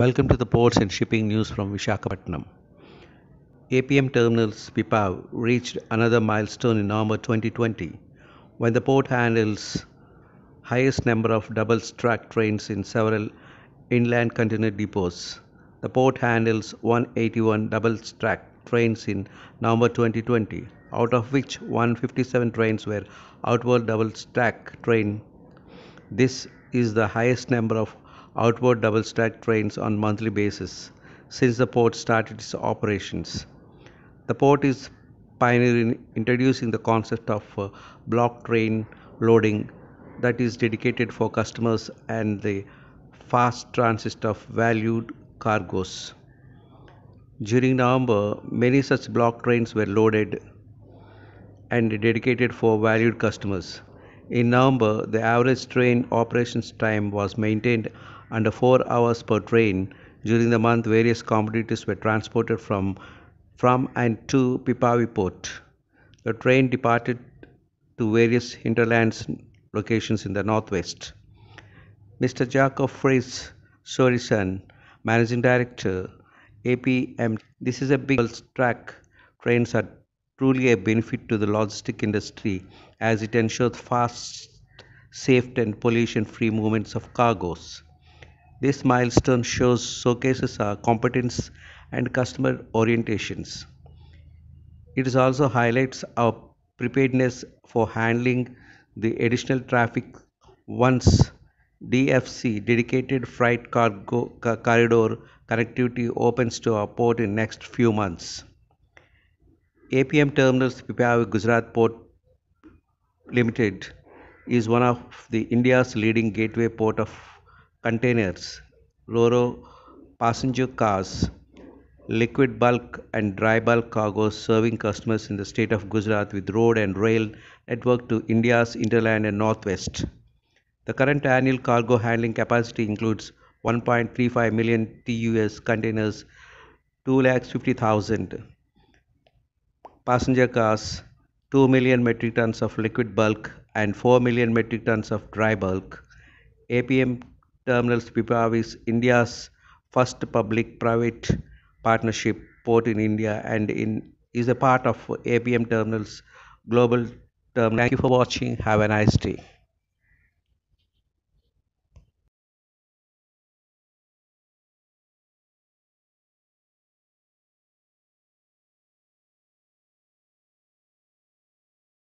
Welcome to the ports and shipping news from Vishakhapatnam. APM terminals PIPAV reached another milestone in November 2020 when the port handles highest number of double track trains in several inland container depots. The port handles 181 double track trains in November 2020, out of which 157 trains were outward double track train. This is the highest number of outward double stack trains on monthly basis since the port started its operations. The port is pioneering introducing the concept of uh, block train loading that is dedicated for customers and the fast transit of valued cargoes. During November, many such block trains were loaded and dedicated for valued customers. In November, the average train operations time was maintained under 4 hours per train. During the month, various commodities were transported from, from and to Pipavi port. The train departed to various hinterlands locations in the northwest. Mr. Jacob Fritz Sorison, Managing Director, APM. This is a big track. Trains are truly a benefit to the logistic industry as it ensures fast, safe and pollution-free movements of cargoes. This milestone shows showcases our competence and customer orientations. It also highlights our preparedness for handling the additional traffic once DFC dedicated freight cargo corridor connectivity opens to our port in next few months. APM Terminals PPI Gujarat Port Limited is one of the India's leading gateway port of containers, RoRo passenger cars, liquid bulk and dry bulk cargo serving customers in the state of Gujarat with road and rail network to India's inland and northwest. The current annual cargo handling capacity includes 1.35 million TUS containers, 2,50,000 passenger cars, 2 million metric tons of liquid bulk and 4 million metric tons of dry bulk. APM Terminals Pipavav is India's first public-private partnership port in India and in, is a part of APM Terminals Global Terminal. Thank you for watching. Have a nice day.